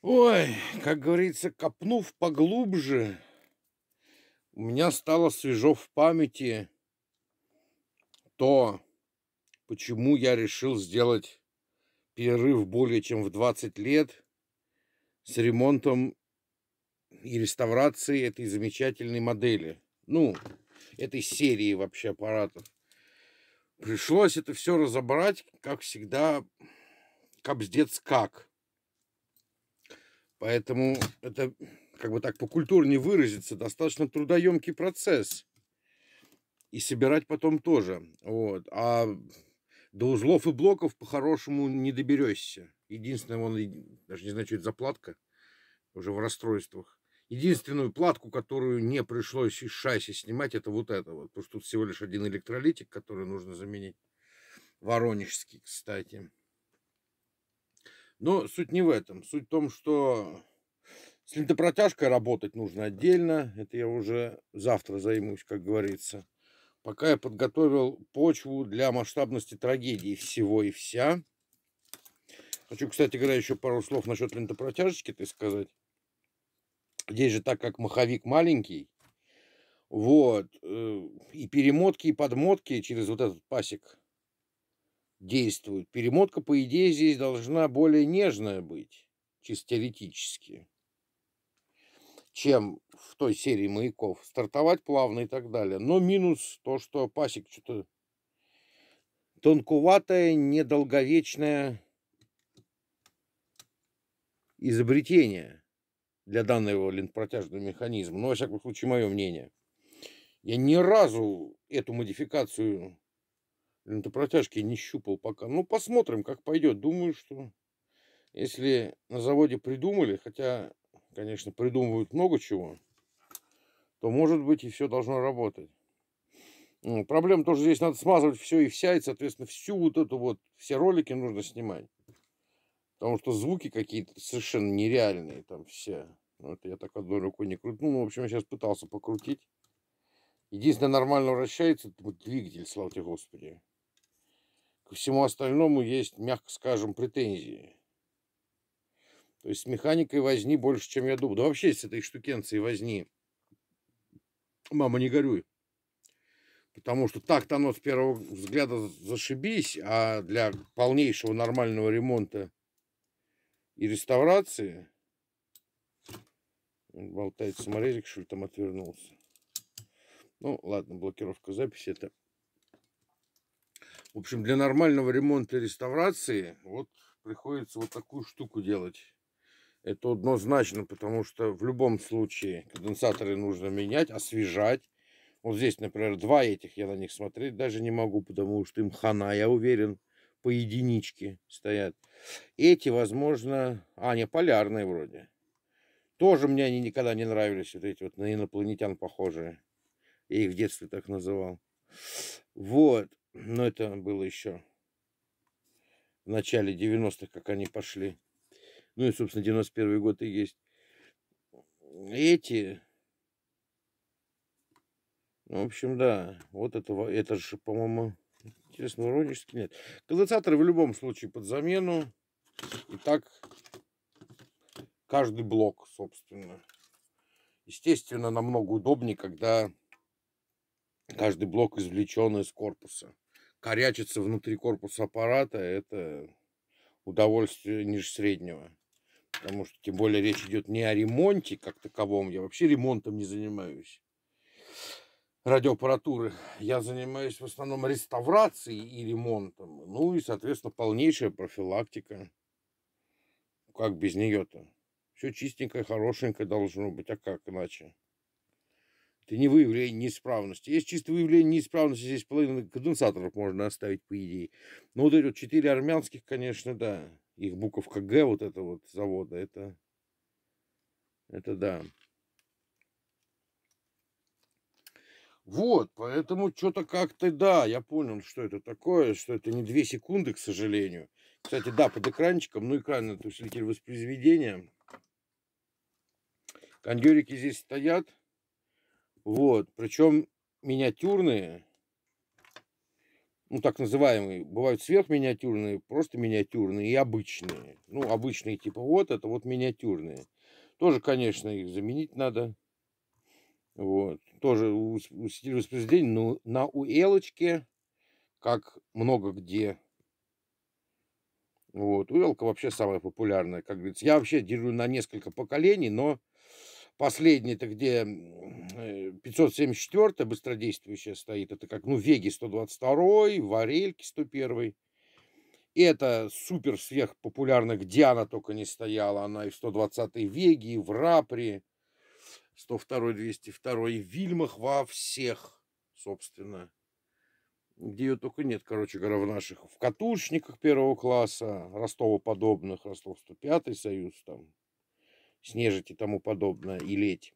Ой, как говорится, копнув поглубже, у меня стало свежо в памяти то, почему я решил сделать перерыв более чем в 20 лет с ремонтом и реставрацией этой замечательной модели. Ну, этой серии вообще аппаратов. Пришлось это все разобрать, как всегда, как с как. Поэтому это, как бы так, по культуре не выразиться, достаточно трудоемкий процесс. И собирать потом тоже. Вот. А до узлов и блоков по-хорошему не доберешься. Единственное, он, даже не знаю, что это за уже в расстройствах. Единственную платку, которую не пришлось из шасси снимать, это вот это вот. Потому что тут всего лишь один электролитик, который нужно заменить. Воронежский, кстати. Но суть не в этом. Суть в том, что с лентопротяжкой работать нужно отдельно. Это я уже завтра займусь, как говорится. Пока я подготовил почву для масштабности трагедии всего и вся. Хочу, кстати говоря, еще пару слов насчет лентопротяжечки ты сказать. Здесь же так как маховик маленький, вот, э, и перемотки, и подмотки через вот этот пасек действует. Перемотка, по идее, здесь должна более нежная быть, чисто теоретически, чем в той серии маяков. Стартовать плавно и так далее. Но минус то, что пасек что-то тонковатое, недолговечное изобретение для данного лентопротяжного механизма. Но, во всяком случае, мое мнение. Я ни разу эту модификацию это протяжки не щупал пока. Ну, посмотрим, как пойдет. Думаю, что если на заводе придумали, хотя, конечно, придумывают много чего, то, может быть, и все должно работать. Ну, проблема тоже здесь надо смазывать все и вся, и, соответственно, всю вот эту вот, все ролики нужно снимать. Потому что звуки какие-то совершенно нереальные там все. Вот ну, я так одной рукой не крутнул. Ну, в общем, я сейчас пытался покрутить. Единственное, нормально вращается, это вот двигатель, слава тебе, Господи. Ко всему остальному есть, мягко скажем, претензии. То есть с механикой возни больше, чем я думал. Да вообще с этой штукенцией возни. Мама, не горюй. Потому что так-то оно с первого взгляда зашибись, а для полнейшего нормального ремонта и реставрации... Болтает саморезик, что ли, там отвернулся. Ну, ладно, блокировка записи это в общем, для нормального ремонта и реставрации вот приходится вот такую штуку делать. Это однозначно, потому что в любом случае конденсаторы нужно менять, освежать. Вот здесь, например, два этих, я на них смотреть даже не могу, потому что им хана, я уверен, по единичке стоят. Эти, возможно... А, не, полярные вроде. Тоже мне они никогда не нравились, вот эти вот на инопланетян похожие. Я их в детстве так называл. Вот. Но это было еще в начале 90-х, как они пошли. Ну и, собственно, 91 год и есть. Эти... Ну, в общем, да, вот этого, это же, по-моему, интересно, уронежский нет. Конденсаторы в любом случае под замену. И так каждый блок, собственно. Естественно, намного удобнее, когда каждый блок извлечен из корпуса корячиться внутри корпуса аппарата, это удовольствие ниже среднего. Потому что, тем более, речь идет не о ремонте как таковом. Я вообще ремонтом не занимаюсь радиоаппаратуры. Я занимаюсь в основном реставрацией и ремонтом. Ну и, соответственно, полнейшая профилактика. Как без нее-то? Все чистенькое, хорошенькое должно быть, а как иначе? Это не выявление неисправности. Есть чисто выявление неисправности, здесь половину конденсаторов можно оставить, по идее. Но ну, вот эти вот четыре армянских, конечно, да. Их буковка Г, вот это вот завода, это... Это да. Вот, поэтому что-то как-то, да, я понял, что это такое, что это не две секунды, к сожалению. Кстати, да, под экранчиком, ну экран это усилитель воспроизведения. Кондерики здесь стоят. Вот, причем миниатюрные, ну, так называемые, бывают сверхминиатюрные, просто миниатюрные и обычные. Ну, обычные типа вот, это вот миниатюрные. Тоже, конечно, их заменить надо. Вот. Тоже усилитель воспроизведения, но на уэлочке, как много где. Вот. Уэлка вообще самая популярная, как говорится. Я вообще делю на несколько поколений, но последний то где 574 э, быстродействующая стоит, это как, ну, Веги 122, Варельки 101. И это супер сверхпопулярных Диана только не стояла. Она и в 120 Веге, и в Рапре, 102, 202, и в Вильмах во всех, собственно. Где ее только нет, короче говоря, в наших. В катушниках первого класса, Ростова подобных, Ростов 105 Союз там, снежить и тому подобное, и леть.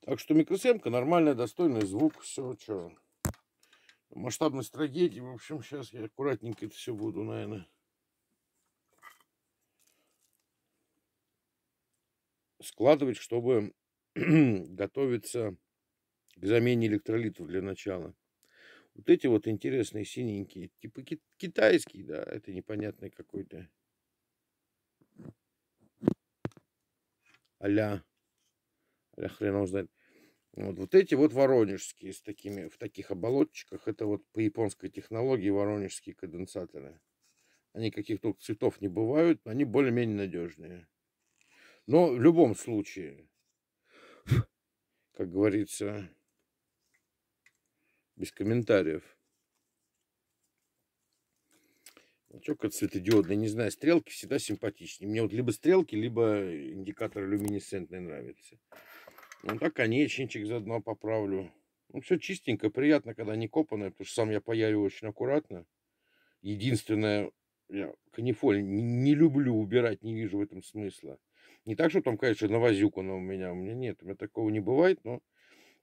Так что микросемка нормальная, достойный звук, все, что. Масштабность трагедии, в общем, сейчас я аккуратненько это все буду, наверное. складывать, чтобы готовиться к замене электролитов для начала. Вот эти вот интересные синенькие, типа китайские, да, это непонятный какой-то а-ля, а хрен его Вот, вот эти вот воронежские с такими, в таких оболочках это вот по японской технологии воронежские конденсаторы. Они каких только цветов не бывают, но они более-менее надежные. Но в любом случае, как говорится, без комментариев. Ну, что Только светодиодные, не знаю, стрелки всегда симпатичнее. Мне вот либо стрелки, либо индикатор люминесцентный нравится. Ну так конечничек заодно поправлю. Ну все чистенько, приятно, когда не копанное, потому что сам я паяю очень аккуратно. Единственное, я канифоль не, не люблю убирать, не вижу в этом смысла. Не так, что там, конечно, навозюкано у меня. У меня нет, у меня такого не бывает, но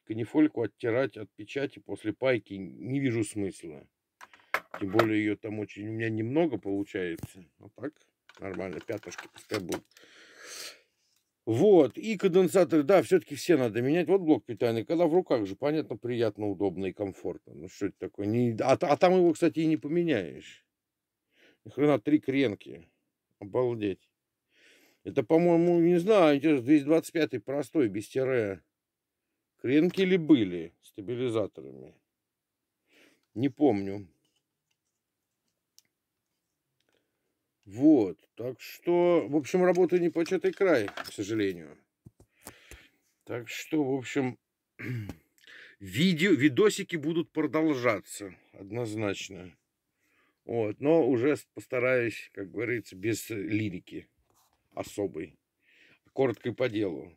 канифольку оттирать от печати после пайки не вижу смысла. Тем более ее там очень... У меня немного получается. А так нормально, пятнышки пускай будут. Вот, и конденсаторы, да, все-таки все надо менять. Вот блок питания, когда в руках же, понятно, приятно, удобно и комфортно. Ну, что это такое? Не... А, а там его, кстати, и не поменяешь. Хрена три кренки. Обалдеть. Это, по-моему, не знаю, интересно, 225-й простой, без тире. Кренки ли были стабилизаторами? Не помню. Вот, так что, в общем, работа не початый край, к сожалению. Так что, в общем, видео, видосики будут продолжаться однозначно. Вот, но уже постараюсь, как говорится, без лирики особой. Коротко и по делу.